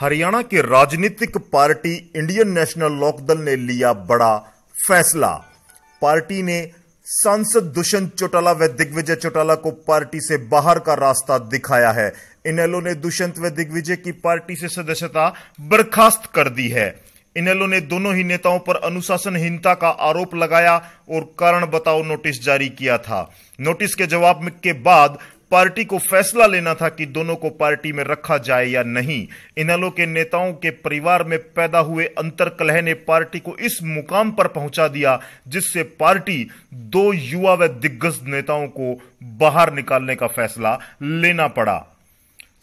हरियाणा की राजनीतिक party Indian national Lokdal ने लिया बड़ा फैसला पार्टी ने सांसद दुष्यंत चौटाला व दिग्विजय चौटाला को पार्टी से बाहर का रास्ता दिखाया है इनेलो ने दुष्यंत व दिग्विजय की पार्टी से सदस्यता बर्खास्त कर दी है इनेलो ने दोनों ही नेताओं पर अनुशासनहीनता का आरोप लगाया और कारण बताओ नोटिस जारी किया था नोटिस के जवाब के बाद पार्टी को फैसला लेना था कि दोनों को पार्टी में रखा जाए या नहीं इनलो के नेताओं के परिवार में पैदा हुए अंतर कलह ने पार्टी को इस मुकाम पर पहुंचा दिया जिससे पार्टी दो युवा व दिग्गज नेताओं को बाहर निकालने का फैसला लेना पड़ा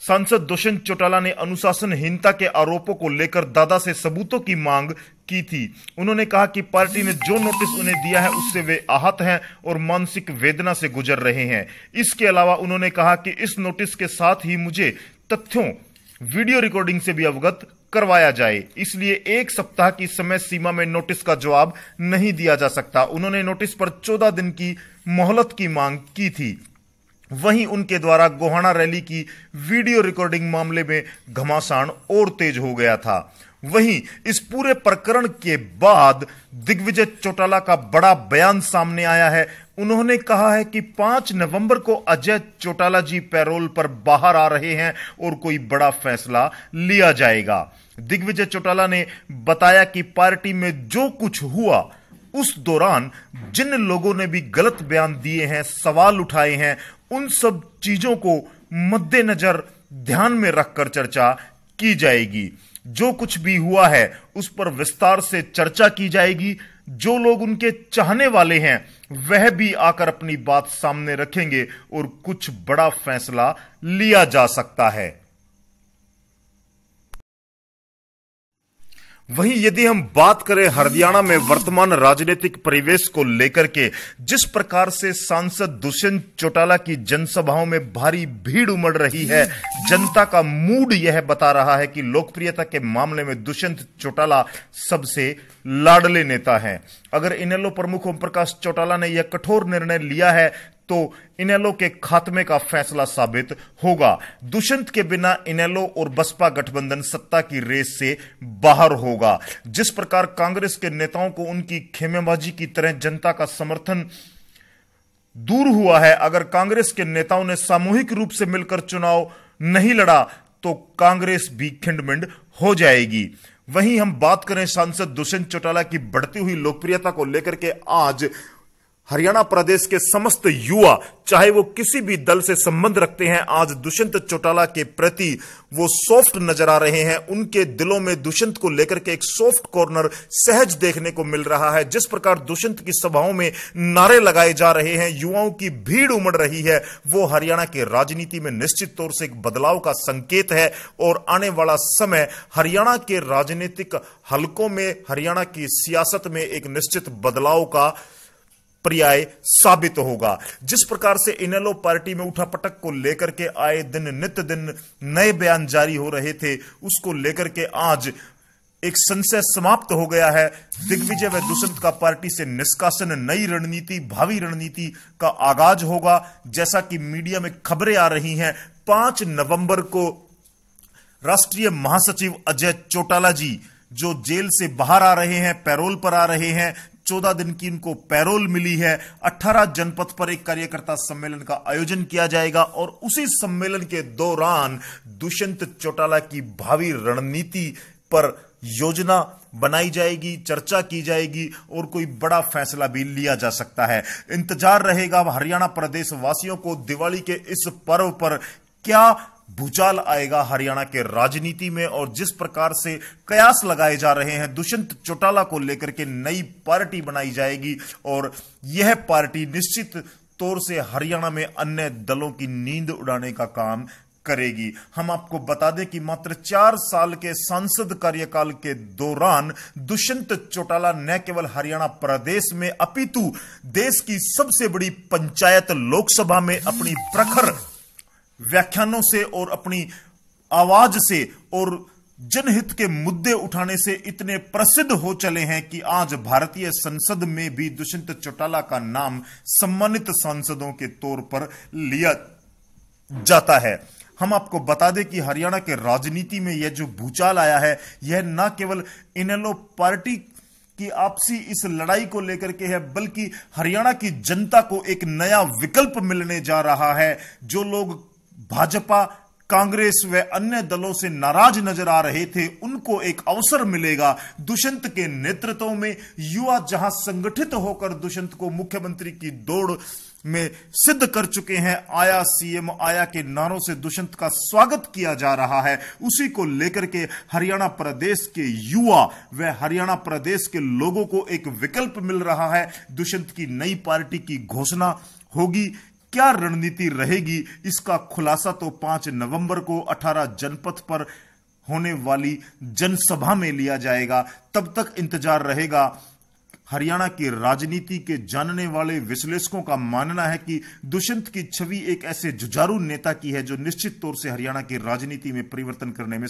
सांसद दुष्यंत चौटाला ने अनुशासनहीनता के आरोपों को लेकर दादा से सबूतों की मांग की थी उन्होंने कहा कि पार्टी ने जो नोटिस उन्हें दिया है उससे वे आहत हैं और मानसिक वेदना से गुजर रहे हैं इसके अलावा उन्होंने कहा कि इस नोटिस के साथ ही मुझे तथ्यों वीडियो रिकॉर्डिंग से भी अवगत करवाया जाए इसलिए एक सप्ताह की समय सीमा में नोटिस का जवाब नहीं दिया जा सकता उन्होंने नोटिस पर चौदह दिन की मोहलत की मांग की थी वहीं उनके द्वारा गोहाना रैली की वीडियो रिकॉर्डिंग मामले में घमासान और तेज हो गया था वहीं इस पूरे प्रकरण के बाद दिग्विजय चौटाला का बड़ा बयान सामने आया है उन्होंने कहा है कि 5 नवंबर को अजय चौटाला जी पैरोल पर बाहर आ रहे हैं और कोई बड़ा फैसला लिया जाएगा दिग्विजय चौटाला ने बताया कि पार्टी में जो कुछ हुआ उस दौरान जिन लोगों ने भी गलत बयान दिए हैं सवाल उठाए हैं उन सब चीजों को मद्देनजर ध्यान में रखकर चर्चा की जाएगी जो कुछ भी हुआ है उस पर विस्तार से चर्चा की जाएगी जो लोग उनके चाहने वाले हैं वह भी आकर अपनी बात सामने रखेंगे और कुछ बड़ा फैसला लिया जा सकता है वहीं यदि हम बात करें हरियाणा में वर्तमान राजनीतिक परिवेश को लेकर के जिस प्रकार से सांसद दुष्यंत चौटाला की जनसभाओं में भारी भीड़ उमड़ रही है जनता का मूड यह बता रहा है कि लोकप्रियता के मामले में दुष्यंत चौटाला सबसे लाडले नेता हैं अगर इनेलो प्रमुख ओम प्रकाश चौटाला ने यह कठोर निर्णय लिया है तो इनेलो के खात्मे का फैसला साबित होगा दुष्यंत के बिना इनेलो और बसपा गठबंधन सत्ता की रेस से बाहर होगा जिस प्रकार कांग्रेस के नेताओं को उनकी खेमेबाजी की तरह जनता का समर्थन दूर हुआ है अगर कांग्रेस के नेताओं ने सामूहिक रूप से मिलकर चुनाव नहीं लड़ा तो कांग्रेस भी खिंडमिंड हो जाएगी वहीं हम बात करें सांसद दुष्यंत चौटाला की बढ़ती हुई लोकप्रियता को लेकर के आज हरियाणा प्रदेश के समस्त युवा चाहे वो किसी भी दल से संबंध रखते हैं आज दुष्यंत चौटाला के प्रति वो सॉफ्ट नजर आ रहे हैं उनके दिलों में दुष्यंत को लेकर के एक सॉफ्ट कॉर्नर सहज देखने को मिल रहा है जिस प्रकार दुष्यंत की सभाओं में नारे लगाए जा रहे हैं युवाओं की भीड़ उमड़ रही है वो हरियाणा के राजनीति में निश्चित तौर से एक बदलाव का संकेत है और आने वाला समय हरियाणा के राजनीतिक हलकों में हरियाणा की सियासत में एक निश्चित बदलाव का पर्याय साबित होगा जिस प्रकार से इनलो पार्टी में उठा पटक को लेकर के आए दिन नित्य दिन नए बयान जारी हो रहे थे उसको लेकर के आज एक संशय समाप्त हो गया है दिग्विजय व दुष्यंत का पार्टी से निष्कासन नई रणनीति भावी रणनीति का आगाज होगा जैसा कि मीडिया में खबरें आ रही हैं पांच नवंबर को राष्ट्रीय महासचिव अजय चौटाला जी जो जेल से बाहर आ रहे हैं पैरोल पर आ रहे हैं चौदह दिन की इनको पैरोल मिली है अठारह जनपद पर एक कार्यकर्ता सम्मेलन का आयोजन किया जाएगा और उसी सम्मेलन के दौरान दुष्यंत चौटाला की भावी रणनीति पर योजना बनाई जाएगी चर्चा की जाएगी और कोई बड़ा फैसला भी लिया जा सकता है इंतजार रहेगा हरियाणा प्रदेश वासियों को दिवाली के इस पर्व पर क्या भूचाल आएगा हरियाणा के राजनीति में और जिस प्रकार से कयास लगाए जा रहे हैं दुष्यंत चौटाला को लेकर के नई पार्टी बनाई जाएगी और यह पार्टी निश्चित तौर से हरियाणा में अन्य दलों की नींद उड़ाने का काम करेगी हम आपको बता दें कि मात्र चार साल के सांसद कार्यकाल के दौरान दुष्यंत चौटाला न केवल हरियाणा प्रदेश में अपितु देश की सबसे बड़ी पंचायत लोकसभा में अपनी प्रखर व्याख्यानों से और अपनी आवाज से और जनहित के मुद्दे उठाने से इतने प्रसिद्ध हो चले हैं कि आज भारतीय संसद में भी दुष्यंत चौटाला का नाम सम्मानित सांसदों के तौर पर लिया जाता है हम आपको बता दें कि हरियाणा के राजनीति में यह जो भूचाल आया है यह न केवल इनेलो पार्टी की आपसी इस लड़ाई को लेकर के है बल्कि हरियाणा की जनता को एक नया विकल्प मिलने जा रहा है जो लोग भाजपा कांग्रेस व अन्य दलों से नाराज नजर आ रहे थे उनको एक अवसर मिलेगा दुष्यंत के नेतृत्व में युवा जहां संगठित होकर दुष्यंत को मुख्यमंत्री की दौड़ में सिद्ध कर चुके हैं आया सीएम आया के नारों से दुष्यंत का स्वागत किया जा रहा है उसी को लेकर के हरियाणा प्रदेश के युवा व हरियाणा प्रदेश के लोगों को एक विकल्प मिल रहा है दुष्यंत की नई पार्टी की घोषणा होगी क्या रणनीति रहेगी इसका खुलासा तो 5 नवंबर को 18 जनपद पर होने वाली जनसभा में लिया जाएगा तब तक इंतजार रहेगा हरियाणा की राजनीति के जानने वाले विश्लेषकों का मानना है कि दुष्यंत की छवि एक ऐसे जुझारू नेता की है जो निश्चित तौर से हरियाणा की राजनीति में परिवर्तन करने में